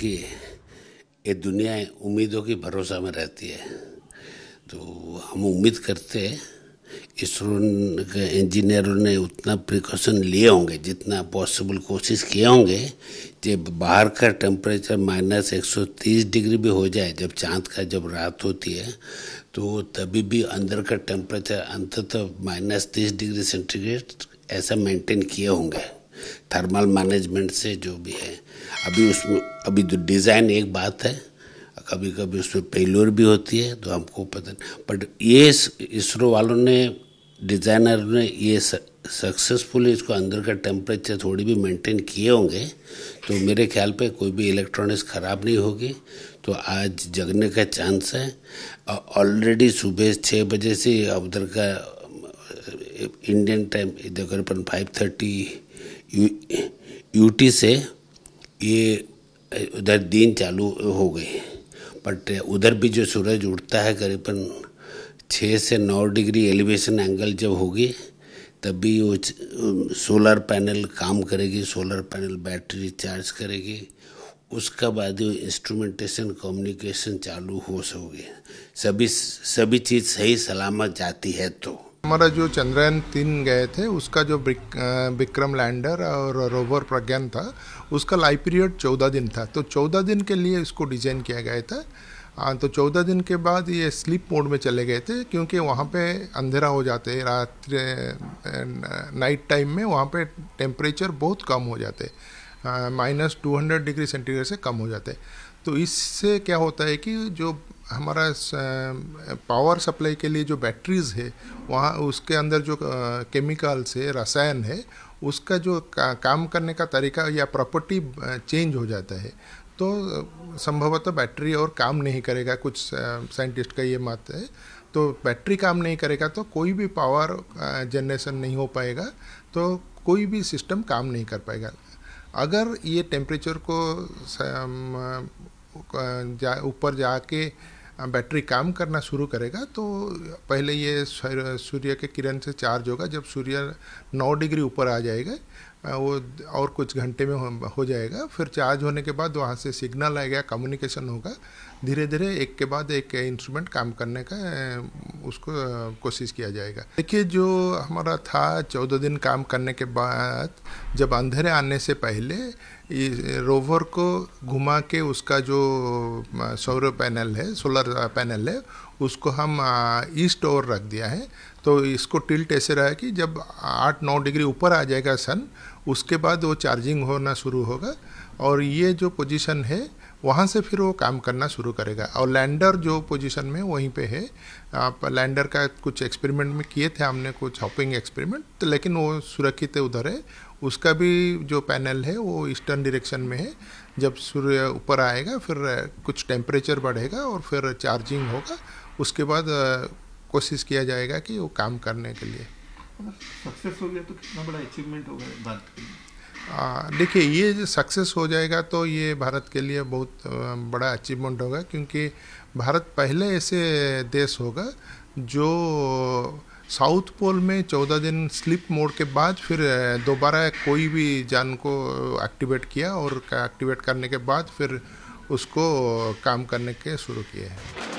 देखिए ये दुनिया उम्मीदों की भरोसा में रहती है तो हम उम्मीद करते हैं इसरो के इंजीनियरों ने उतना प्रिकॉशन लिए होंगे जितना पॉसिबल कोशिश किए होंगे जब बाहर का टेम्परेचर माइनस एक डिग्री भी हो जाए जब चांद का जब रात होती है तो तभी भी अंदर का टेम्परेचर अंततः माइनस तीस डिग्री सेंटीग्रेड ऐसा मेंटेन किए होंगे थर्मल मैनेजमेंट से जो भी है अभी उसमें अभी तो डिज़ाइन एक बात है कभी कभी उसमें पेलोर भी होती है तो हमको पता नहीं बट ये इसरो वालों ने डिज़ाइनर ने ये सक्सेसफुली इसको अंदर का टेम्परेचर थोड़ी भी मेंटेन किए होंगे तो मेरे ख्याल पे कोई भी इलेक्ट्रॉनिक्स ख़राब नहीं होगी तो आज जगने का चांस है ऑलरेडी सुबह छः बजे से उधर का इंडियन टाइम करीबन फाइव थर्टी यूटी से ये उधर दिन चालू हो गई बट उधर भी जो सूरज उठता है करीबन छः से नौ डिग्री एलिवेशन एंगल जब होगी तब भी वो सोलर पैनल काम करेगी सोलर पैनल बैटरी चार्ज करेगी उसका बाद ही इंस्ट्रूमेंटेशन कम्युनिकेशन चालू हो सोगे सभी सभी चीज़ सही सलामत जाती है तो हमारा जो चंद्रयान तीन गए थे उसका जो विक्रम लैंडर और रोवर प्रज्ञान था उसका लाइफ पीरियड चौदह दिन था तो चौदह दिन के लिए इसको डिजाइन किया गया था आ, तो चौदह दिन के बाद ये स्लीप मोड में चले गए थे क्योंकि वहाँ पे अंधेरा हो जाते रात नाइट टाइम में वहाँ पे टेम्परेचर बहुत कम हो जाते minus two hundred degree centigrade से कम हो जाते तो इससे क्या होता है कि जो हमारा पावर सप्लाई के लिए जो बैटरीज है वहाँ उसके अंदर जो केमिकल्स है रसायन है उसका जो का, काम करने का तरीका या प्रॉपर्टी चेंज हो जाता है तो संभवतः बैटरी और काम नहीं करेगा कुछ साइंटिस्ट का ये मत है तो बैटरी काम नहीं करेगा तो कोई भी पावर जनरेशन नहीं हो पाएगा तो कोई भी सिस्टम काम नहीं कर पाएगा अगर ये टेम्परेचर को ऊपर जा जाके बैटरी काम करना शुरू करेगा तो पहले ये सूर्य के किरण से चार्ज होगा जब सूर्य नौ डिग्री ऊपर आ जाएगा वो और कुछ घंटे में हो, हो जाएगा फिर चार्ज होने के बाद वहाँ से सिग्नल आएगा कम्युनिकेशन होगा धीरे धीरे एक के बाद एक इंस्ट्रूमेंट काम करने का उसको कोशिश किया जाएगा देखिए जो हमारा था चौदह दिन काम करने के बाद जब अंधेरे आने से पहले रोवर को घुमा के उसका जो सौर पैनल है सोलर पैनल है उसको हम ईस्ट ओवर रख दिया है तो इसको टिल्ट ऐसे रहा है कि जब आठ नौ डिग्री ऊपर आ जाएगा सन उसके बाद वो चार्जिंग होना शुरू होगा और ये जो पोजीशन है वहाँ से फिर वो काम करना शुरू करेगा और लैंडर जो पोजीशन में वहीं पे है आप लैंडर का कुछ एक्सपेरिमेंट में किए थे हमने कुछ हॉपिंग एक्सपेरिमेंट तो लेकिन वो सुरक्षित उधर है उसका भी जो पैनल है वो ईस्टर्न डिरेक्शन में है जब सूर्य ऊपर आएगा फिर कुछ टेम्परेचर बढ़ेगा और फिर चार्जिंग होगा उसके बाद कोशिश किया जाएगा कि वो काम करने के लिए सक्सेस हो गया तो कितना बड़ा अचीवमेंट होगा भारत के लिए देखिए ये सक्सेस हो जाएगा तो ये भारत के लिए बहुत बड़ा अचीवमेंट होगा क्योंकि भारत पहले ऐसे देश होगा जो साउथ पोल में चौदह दिन स्लिप मोड के बाद फिर दोबारा कोई भी जान को एक्टिवेट किया और एक्टिवेट करने के बाद फिर उसको काम करने के शुरू किए हैं